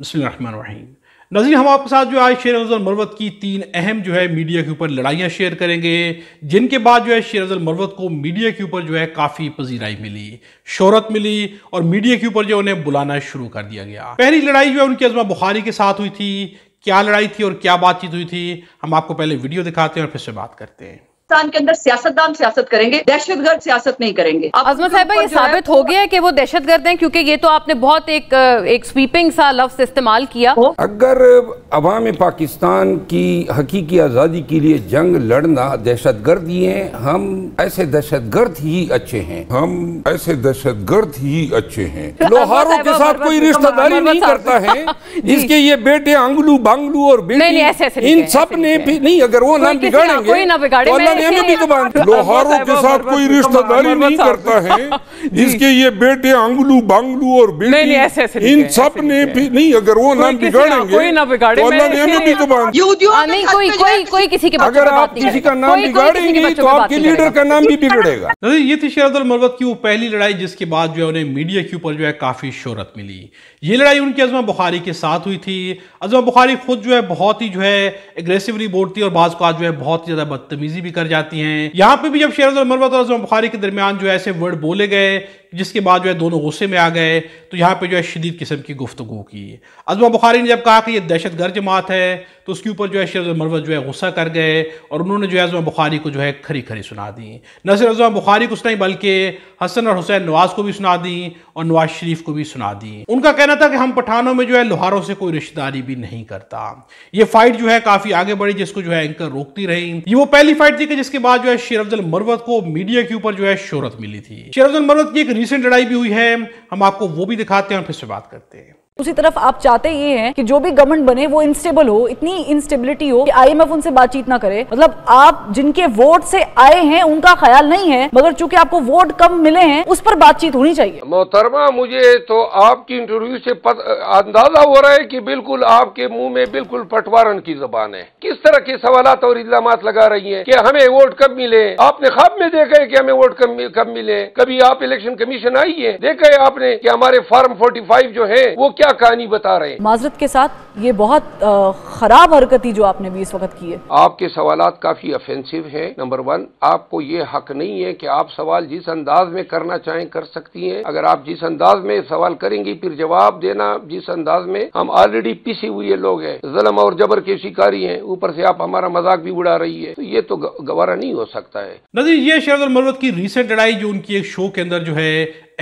बसमीम नज़ीर हम आपके साथ जो आज शेर अफजल मरवत की तीन अहम जो है मीडिया के ऊपर लड़ाइयाँ शेयर करेंगे जिनके बाद जो है शेर अफजल मरवत को मीडिया के ऊपर जो है काफ़ी पजीराई मिली शहरत मिली और मीडिया के ऊपर जो उन्हें बुलाना शुरू कर दिया गया पहली लड़ाई जो है उनकी अजमा बुखारी के साथ हुई थी क्या लड़ाई थी और क्या बातचीत हुई थी हम आपको पहले वीडियो दिखाते हैं और फिर से बात करते हैं पाकिस्तान के अंदर सियासतदान सियासत करेंगे दहशतगर्द सियासत नहीं करेंगे अजमत साहब ये साबित हो गया है कि वो दहशतगर्द हैं क्योंकि ये तो आपने बहुत एक एक स्वीपिंग सा लफ्ज इस्तेमाल किया अगर अवाम पाकिस्तान की हकीकी आज़ादी के लिए जंग लड़ना दहशत गर्द ही है हम ऐसे दहशत गर्द ही अच्छे हैं हम ऐसे दहशत गर्द ही अच्छे हैं लोहारों के साथ कोई रिश्तेदारी नहीं करता है इसके ये बेटे आंगलू बांगलू और बेटी इन सब ने भी नहीं अगर वो ना बिगाड़ेंगे लेने भी तो लोहारों के साथ कोई रिश्तेदारी नहीं करता है इसके ये बेटे आंगलू बांगलू और बेटी इन सब ने भी नहीं अगर वो नाम बिगाड़ेंगे हाँ, कोई ना बिगाड़े अगर आप किसी का नाम बिगाड़ेंगे तो आपके लीडर का नाम भी बिगड़ेगा ये थी शेरदुल मरवत की वो पहली लड़ाई जिसके बाद जो है उन्हें मीडिया के ऊपर जो है काफी शोहरत मिली ये लड़ाई उनकी अजमा बुखारी के साथ हुई थी अजमा बुखारी खुद जो है बहुत ही जो है एग्रेसिवली बोलती और बाज को आज जो है बहुत ही ज्यादा बदतमीजी भी कर जाती हैं यहाँ पे भी जब शेर मरवत तो और बुखारी के दरमियान जो ऐसे वर्ड बोले गए जिसके बाद जो है दोनों गुस्से में आ गए तो यहाँ पे जो है शदीद किस्म की गुफ्तु की अजमा बुखारी ने जब कहा कि ये दहशत गर्द जमात है तो उसके ऊपर जो है शेर मरवत जो है गुस्सा कर गए और उन्होंने जो है अजमा बुखारी को जो है खरी खरी सुना दी न सिर्फ अजमा बुखारी को सुनाई बल्कि हसन और हुसैन नवाज़ को भी सुना दी और नवाज शरीफ को भी सुना दी उनका कहना था कि हम पठानों में जो है लोहारों से कोई रिश्तेदारी भी नहीं करता ये फाइट जो है काफ़ी आगे बढ़ी जिसको जो है एंकर रोकती रही ये वो पहली फाइट थी कि जिसके बाद जो है शेर अफजल मरवत को मीडिया के ऊपर जो है शहरत मिली थी शेर अफजल मरवत की एक रिसेंट लड़ाई भी हुई है हम आपको वो भी दिखाते हैं और फिर से बात करते हैं उसी तरफ आप चाहते ये हैं कि जो भी गवर्नमेंट बने वो इंस्टेबल हो इतनी इंस्टेबिलिटी हो कि आईएमएफ उनसे बातचीत ना करे मतलब आप जिनके वोट से आए हैं उनका ख्याल नहीं है मगर चूंकि आपको वोट कम मिले हैं उस पर बातचीत होनी चाहिए मोहतरमा मुझे तो आपकी इंटरव्यू से पत, अंदाजा हो रहा है की बिल्कुल आपके मुँह में बिल्कुल पटवारन की जबान है किस तरह के सवाल और इल्जाम लगा रही है की हमें वोट कब मिले आपने खाब में देखा है की हमें वोट कब मिले कभी आप इलेक्शन कमीशन आई है देखा है आपने की हमारे फार्म फोर्टी जो है वो क्या कहानी बता रहे हैं माजरत के साथ ये बहुत खराब हरकती जो आपने भी इस वक्त की है आपके सवाल काफी अफेंसिव है नंबर वन आपको ये हक नहीं है कि आप सवाल जिस अंदाज में करना चाहें कर सकती हैं अगर आप जिस अंदाज में सवाल करेंगी फिर जवाब देना जिस अंदाज में हम ऑलरेडी पिसी हुए लोग हैं जलम और जबर के शिकारी हैं ऊपर से आप हमारा मजाक भी उड़ा रही है तो ये तो गवारा नहीं हो सकता है नजीर ये शेर मरवत की रिसेंट लड़ाई जो उनकी एक शो के अंदर जो है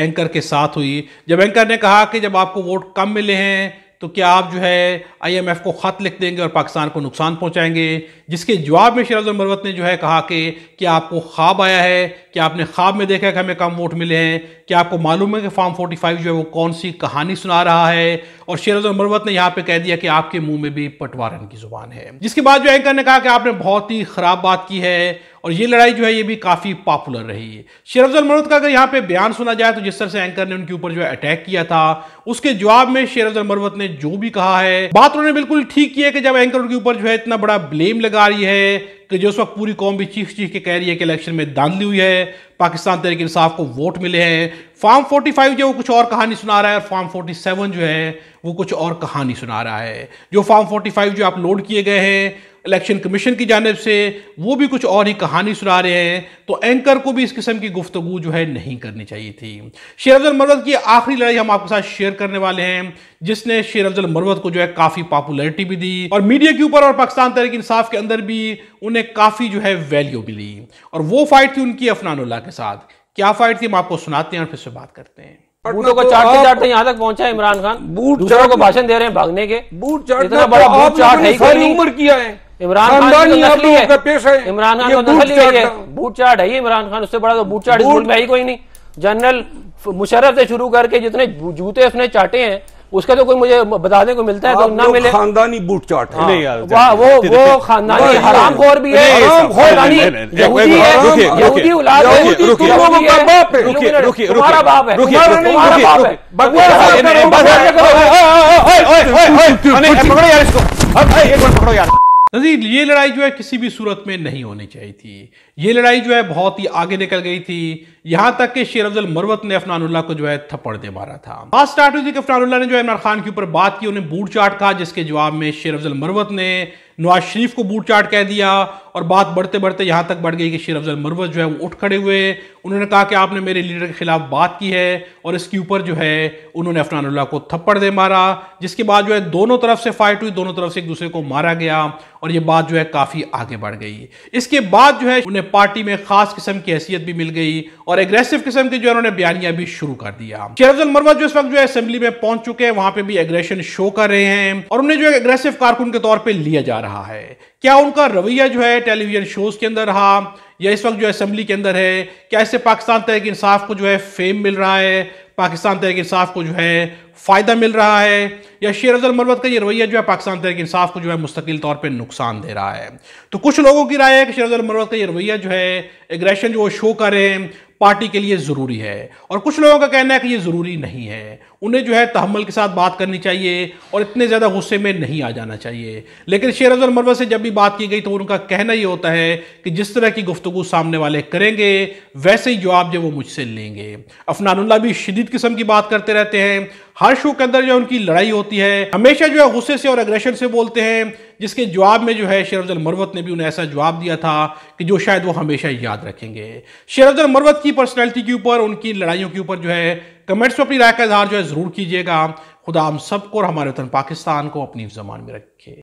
एंकर के साथ हुई जब एंकर ने कहा कि जब आपको वोट कम मिले हैं तो क्या आप जो है आईएमएफ को ख़त लिख देंगे और पाकिस्तान को नुकसान पहुंचाएंगे जिसके जवाब में शराज मरवत ने जो है कहा कि क्या आपको ख्वाब आया है कि आपने ख्वाब में देखा है कि हमें कम वोट मिले हैं कि आपको मालूम है कि फॉर्म 45 जो है वो कौन सी कहानी सुना रहा है और शेराज मरवत ने यहाँ पे कह दिया कि आपके मुंह में भी पटवारन की जुबान है जिसके बाद जो एंकर ने कहा कि आपने बहुत ही खराब बात की है और ये लड़ाई जो है ये भी काफ़ी पॉपुलर रही है शेरफ मरवत का अगर यहाँ पे बयान सुना जाए तो जिस तरह से एंकर ने उनके ऊपर जो है अटैक किया था उसके जवाब में शेरफ मरवत ने जो भी कहा है बात उन्होंने बिल्कुल ठीक की है कि जब एंकर उनके ऊपर जो है इतना बड़ा ब्लेम लगा सरकार ये है कि जो उस वक्त पूरी कौम भी चीख चीख के कह रही है कि इलेक्शन में दांधली हुई है पाकिस्तान तरीके इंसाफ को वोट मिले हैं फार्म 45 जो वो कुछ और कहानी सुना रहा है और फार्म 47 जो है वो कुछ और कहानी सुना रहा है जो फार्म 45 जो आप लोड किए गए हैं इलेक्शन कमीशन की जानब से वो भी कुछ और ही कहानी सुना रहे हैं तो एंकर को भी इस किस्म की गुफ्तु जो है नहीं करनी चाहिए थी शेर अफजल मरवत की आखिरी लड़ाई हम आपके साथ शेयर करने वाले हैं जिसने शेर अफजल मरवत को जो है काफ़ी पॉपुलरिटी भी दी और मीडिया के ऊपर और पाकिस्तान तहरीक इंसाफ के अंदर भी उन्हें काफ़ी जो है वैल्यू मिली और वो फाइट थी उनकी अफनान उल्लाह के साथ क्या फाइट थी हम आपको सुनाते हैं और फिर से बात करते हैं बूटों को चाटते चाटते यहाँ तक पहुंचा इमरान खान बूट को भाषण दे रहे हैं भागने के बूट तो चाटना बड़ा तो बूट चाट है उम्र किया है इमरान खान पेश है इमरान खान नकली है बूट चाट है इमरान खान उससे बड़ा तो बूट चाट में ही कोई नहीं जनरल मुशर्रफ से शुरू करके जितने जूते उसने चाटे हैं उसका तो कोई मुझे बता दें को मिलता है तो ना मिले खानदानी बूट चाट हाँ। नहीं यार वाह वो वो खानदानी हराम खोर भी है हराम खोर यानी यहूदी है यहूदी औलाद है यहूदी तुम्हारा बाप है रुकिए रुकिए तुम्हारा बाप है रुकिए रुकिए ओए ओए ओए ओए अरे पकड़ो यार इसको अब भाई एक बार पकड़ो यार नजीर ये लड़ाई जो है किसी भी सूरत में नहीं होनी चाहिए थी ये लड़ाई जो है बहुत ही आगे निकल गई थी यहां तक कि शेर अफजल मरवत ने अफनानुल्ला को जो है थप्पड़ दे मारा था बात स्टार्ट हुई थी कि अफनानुल्ला ने जो है इमरान खान के ऊपर बात की उन्हें बूट चाट कहा जिसके जवाब में शेर अफजल मरवत ने नवाज शरीफ को बूट चाट कह दिया और बात बढ़ते बढ़ते यहाँ तक बढ़ गई कि शेर अफजल मरवत जो है वो उठ खड़े हुए उन्होंने कहा कि आपने मेरे लीडर के खिलाफ बात की है और इसके ऊपर जो है उन्होंने अफनानुल्लाह को थप्पड़ दे मारा जिसके बाद जो है दोनों तरफ से फाइट हुई दोनों तरफ से एक दूसरे को मारा गया और ये बात जो है काफ़ी आगे बढ़ गई इसके बाद जो है उन्हें पार्टी में खास किस्म की हैसियत भी मिल गई और एग्रेसिव किस्म के जो है उन्होंने बयानिया भी शुरू कर दिया शेरफुल मरवा जो इस वक्त जो है असेंबली में पहुंच चुके हैं वहां पर भी एग्रेशन शो कर रहे हैं और उन्हें जो है एग्रेसिव कारकुन के तौर पर लिया जा रहा है क्या उनका रवैया जो है टेलीविजन शोज के अंदर रहा या इस वक्त जो असम्बली के अंदर है क्या इससे पाकिस्तान तहरीक इंसाफ को जो है फेम मिल रहा है पाकिस्तान तहरीक इंसाफ को जो है फ़ायदा मिल रहा है या शेर अजल मरवत का ये रवैया जो है पाकिस्तान तहरीक इंसाफ को जो है मुस्तकिल तौर पर नुकसान दे रहा है तो कुछ लोगों की राय है कि शेर अजल मरवत का ये रवैया जो है एग्रेशन जो वो शो कर रहे हैं पार्टी के लिए ज़रूरी है और कुछ लोगों का कहना है कि ये ज़रूरी नहीं है उन्हें जो है तहमल के साथ बात करनी चाहिए और इतने ज़्यादा गुस्से में नहीं आ जाना चाहिए लेकिन शेर मरवा से जब भी बात की गई तो उनका कहना ये होता है कि जिस तरह की गुफ्तु सामने वाले करेंगे वैसे ही जवाब जो वो मुझसे लेंगे अफनानुल्ला भी शदीद किस्म की बात करते रहते हैं हर शो के अंदर जो उनकी लड़ाई होती है हमेशा जो है गुस्से से और अग्रेशन से बोलते हैं जिसके जवाब में जो है शेर मरवत ने भी उन्हें ऐसा जवाब दिया था कि जो शायद वो हमेशा याद रखेंगे शेर मरवत की पर्सनैलिटी के ऊपर उनकी लड़ाइयों के ऊपर जो है कमेंट्स में अपनी राय का इजहार जो है ज़रूर कीजिएगा खुदा हम सबको और हमारे वतन पाकिस्तान को अपनी जबान में रखे